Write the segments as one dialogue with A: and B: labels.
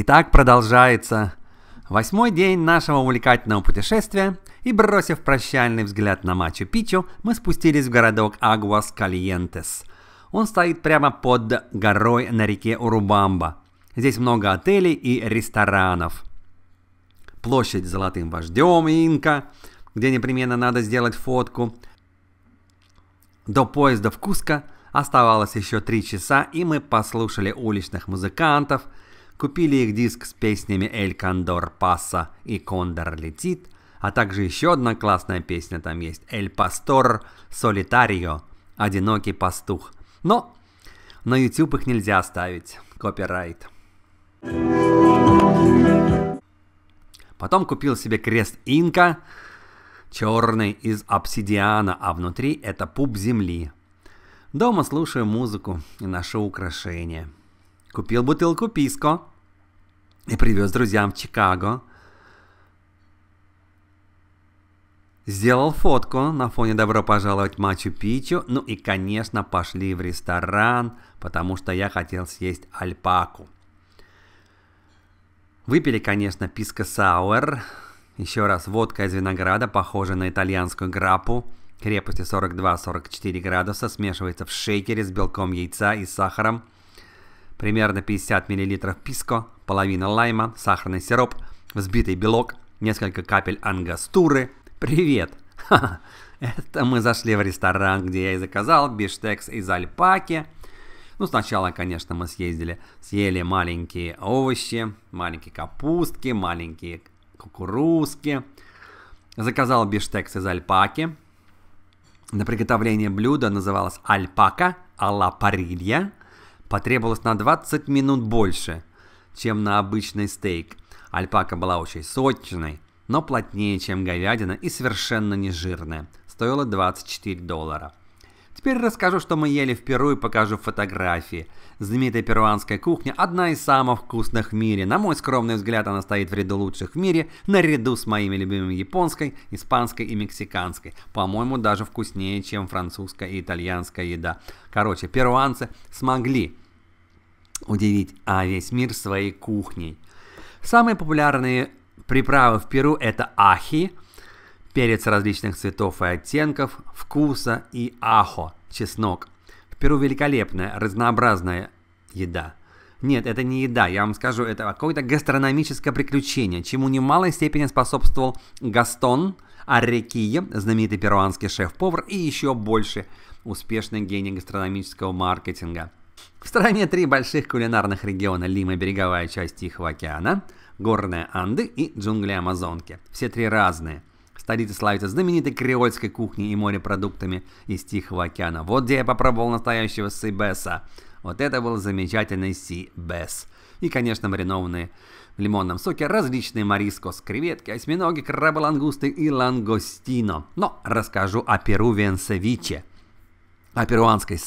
A: И так продолжается. Восьмой день нашего увлекательного путешествия, и бросив прощальный взгляд на Мачу-Пичу, мы спустились в городок Агуас-Кальентес. Он стоит прямо под горой на реке Урубамба. Здесь много отелей и ресторанов. Площадь с золотым вождем Инка, где непременно надо сделать фотку. До поезда в Куско оставалось еще три часа, и мы послушали уличных музыкантов – купили их диск с песнями «Эль Кондор Паса» и «Кондор летит», а также еще одна классная песня там есть «Эль Пастор Солитарио» — «Одинокий пастух». Но на YouTube их нельзя оставить, копирайт. Потом купил себе крест инка, черный из обсидиана, а внутри это пуп земли. Дома слушаю музыку и ношу украшения. Купил бутылку писко, и привез друзьям в Чикаго. Сделал фотку на фоне «Добро пожаловать Мачу-Пичу». Ну и, конечно, пошли в ресторан, потому что я хотел съесть альпаку. Выпили, конечно, писка сауэр. Еще раз, водка из винограда, похожая на итальянскую грапу. Крепости 42-44 градуса, смешивается в шейкере с белком яйца и сахаром. Примерно 50 мл писко, половина лайма, сахарный сироп, взбитый белок, несколько капель ангастуры. Привет! Это мы зашли в ресторан, где я и заказал биштекс из альпаки. Ну, сначала, конечно, мы съездили, съели маленькие овощи, маленькие капустки, маленькие кукурузки. Заказал биштекс из альпаки. На приготовление блюда называлось альпака алла парилья. Потребовалось на 20 минут больше – чем на обычный стейк. Альпака была очень сочной, но плотнее, чем говядина и совершенно не жирная. Стоила 24 доллара. Теперь расскажу, что мы ели в Перу и покажу фотографии. Знаменитая перуанская кухня – одна из самых вкусных в мире. На мой скромный взгляд, она стоит в ряду лучших в мире, наряду с моими любимыми японской, испанской и мексиканской. По-моему, даже вкуснее, чем французская и итальянская еда. Короче, перуанцы смогли удивить а весь мир своей кухней. Самые популярные приправы в Перу это ахи, перец различных цветов и оттенков, вкуса и ахо, чеснок. В Перу великолепная, разнообразная еда. Нет, это не еда, я вам скажу, это какое-то гастрономическое приключение, чему немалой степени способствовал Гастон Аррекия, знаменитый перуанский шеф-повар и еще больше успешный гений гастрономического маркетинга – в стране три больших кулинарных региона Лима, береговая часть Тихого океана, горные Анды и джунгли Амазонки. Все три разные. Столица славится знаменитой креольской кухней и морепродуктами из Тихого океана. Вот где я попробовал настоящего сибеса. Вот это был замечательный сибес. И, конечно, маринованные в лимонном соке различные марискос, креветки, осьминоги, крабы, лангусты и лангостино. Но расскажу о перувиан севиче, о перуанской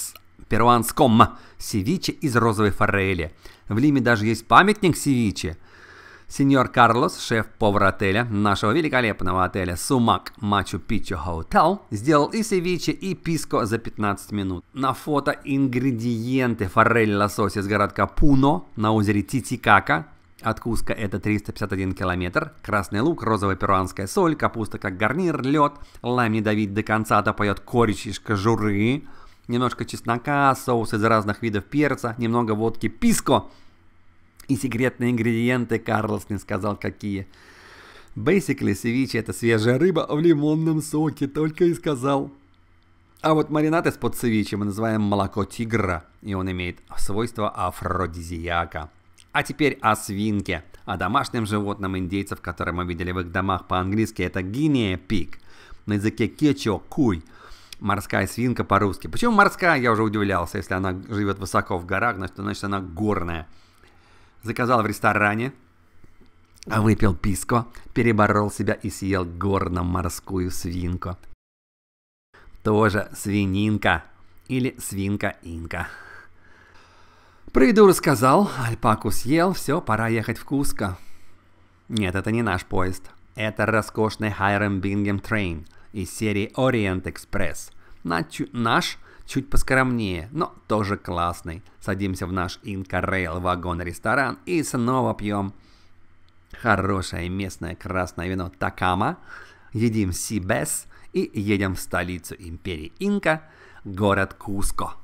A: перуанском севиче из розовой форели. В Лиме даже есть памятник севиче. Сеньор Карлос, шеф-повар отеля, нашего великолепного отеля Сумак Мачу Пичу Hotel, сделал и севиче, и писко за 15 минут. На фото ингредиенты форель лосося из городка Пуно на озере Титикака. откуска это 351 километр. Красный лук, розовая перуанская соль, капуста как гарнир, лед. Лайм не давить до конца, а то поет коричь из кожуры немножко чеснока, соус из разных видов перца, немного водки писко и секретные ингредиенты, Карлос не сказал какие. Basically, севиче это свежая рыба в лимонном соке, только и сказал. А вот маринад из-под севиче мы называем молоко тигра, и он имеет свойства афродизиака. А теперь о свинке, о домашнем животном индейцев, которые мы видели в их домах по-английски, это гинея пик. На языке кечо – куй – морская свинка по-русски. Почему морская, я уже удивлялся, если она живет высоко в горах, значит, значит она горная. Заказал в ресторане, а выпил писко, переборол себя и съел горно-морскую свинку. Тоже свининка или свинка-инка. Приду, рассказал, альпаку съел, все, пора ехать в Куско. Нет, это не наш поезд. Это роскошный Хайрам Бингем Трейн – из серии Orient Express. Наш чуть поскромнее, но тоже классный. Садимся в наш Инкарейл вагон-ресторан и снова пьем хорошее местное красное вино Такама, едим Сибес и едем в столицу империи Инка, город Куско.